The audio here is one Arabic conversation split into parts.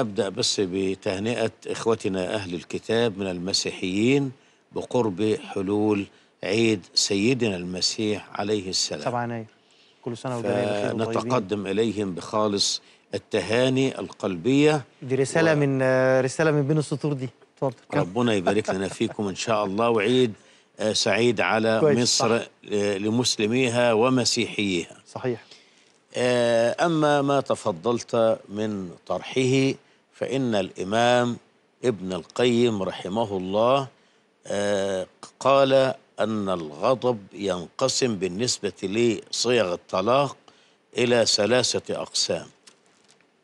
أبدأ بس بتهنئة إخوتنا أهل الكتاب من المسيحيين بقرب حلول عيد سيدنا المسيح عليه السلام طبعا كل سنة وأنتم بخير نتقدم إليهم بخالص التهاني القلبية دي رسالة و... من آه، رسالة من بين السطور دي اتفضل ربنا يبارك لنا فيكم إن شاء الله وعيد آه، سعيد على كويس. مصر صح. آه، لمسلميها ومسيحيها صحيح أما ما تفضلت من طرحه فإن الإمام ابن القيم رحمه الله آه، قال أن الغضب ينقسم بالنسبة لصيغ الطلاق إلى ثلاثة أقسام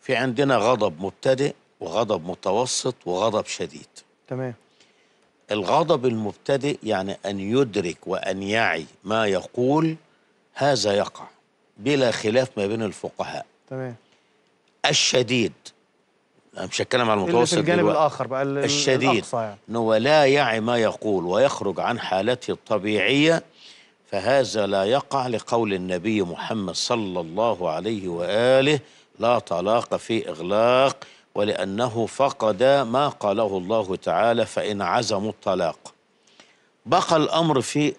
في عندنا غضب مبتدئ وغضب متوسط وغضب شديد تمام الغضب المبتدئ يعني أن يدرك وأن يعي ما يقول هذا يقع بلا خلاف ما بين الفقهاء تمام الشديد مش هتكلم على المتوسط اللي في الجانب الاخر بقى الشديد يعني. انه لا يعي ما يقول ويخرج عن حالته الطبيعيه فهذا لا يقع لقول النبي محمد صلى الله عليه واله لا طلاق في اغلاق ولانه فقد ما قاله الله تعالى فان عزموا الطلاق بقى الامر في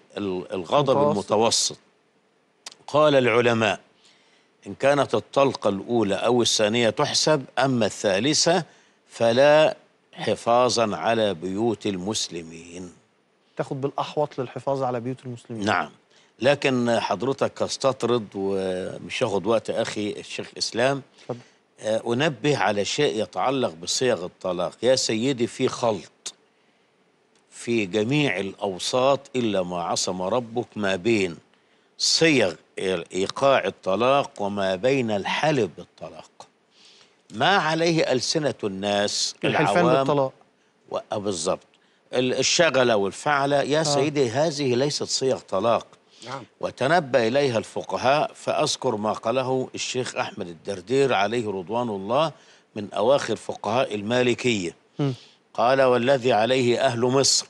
الغضب المتوسط قال العلماء إن كانت الطلقة الأولى أو الثانية تحسب أما الثالثة فلا حفاظا على بيوت المسلمين تاخد بالأحوط للحفاظ على بيوت المسلمين نعم لكن حضرتك استطرد ومش هاخد وقت أخي الشيخ إسلام فضل. آه، أنبه على شيء يتعلق بصيغ الطلاق يا سيدي في خلط في جميع الأوساط إلا ما عصم ربك ما بين صيغ ايقاع الطلاق وما بين الحلف بالطلاق ما عليه السنه الناس الحلفان بالطلاق آه، بالظبط الشغله والفعله يا آه. سيدي هذه ليست صيغ طلاق نعم. وتنبى إليها الفقهاء فأذكر ما قاله الشيخ أحمد الدردير عليه رضوان الله من أواخر فقهاء المالكية م. قال والذي عليه أهل مصر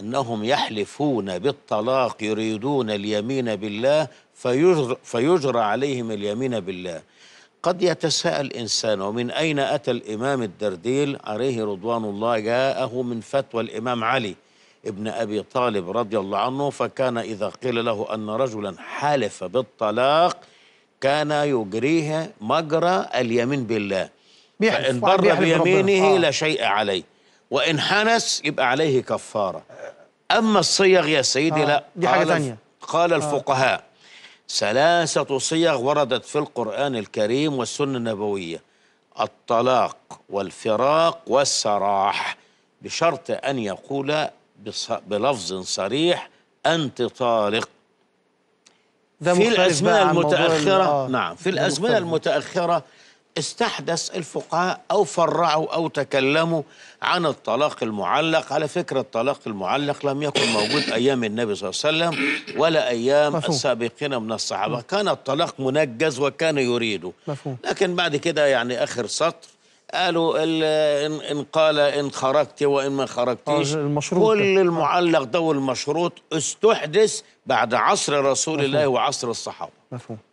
أنهم يحلفون بالطلاق يريدون اليمين بالله فيجر, فيجرى عليهم اليمين بالله قد يتساءل إنسان ومن أين أتى الإمام الدرديل عليه رضوان الله جاءه من فتوى الإمام علي ابن أبي طالب رضي الله عنه فكان إذا قيل له أن رجلا حلف بالطلاق كان يجريه مجرى اليمين بالله إن بر بيمينه آه. لا شيء عليه وإن حنس يبقى عليه كفارة أما الصيغ يا سيدي آه. لا دي حاجة ثانية قال آه. الفقهاء آه. ثلاثة صيغ وردت في القرآن الكريم والسنة النبوية الطلاق والفراق والسراح بشرط أن يقول بلفظ صريح أنت طالق في الأزمنة المتأخرة آه. نعم في الأزمنة المتأخرة استحدث الفقهاء أو فرعوا أو تكلموا عن الطلاق المعلق على فكرة الطلاق المعلق لم يكن موجود أيام النبي صلى الله عليه وسلم ولا أيام مفهوم. السابقين من الصحابة كان الطلاق منجز وكان يريده مفهوم. لكن بعد كده يعني آخر سطر قالوا إن قال إن خرجت وإن ما خرجتيش آه، كل المعلق ده والمشروط استحدث بعد عصر رسول مفهوم. الله وعصر الصحابة مفهوم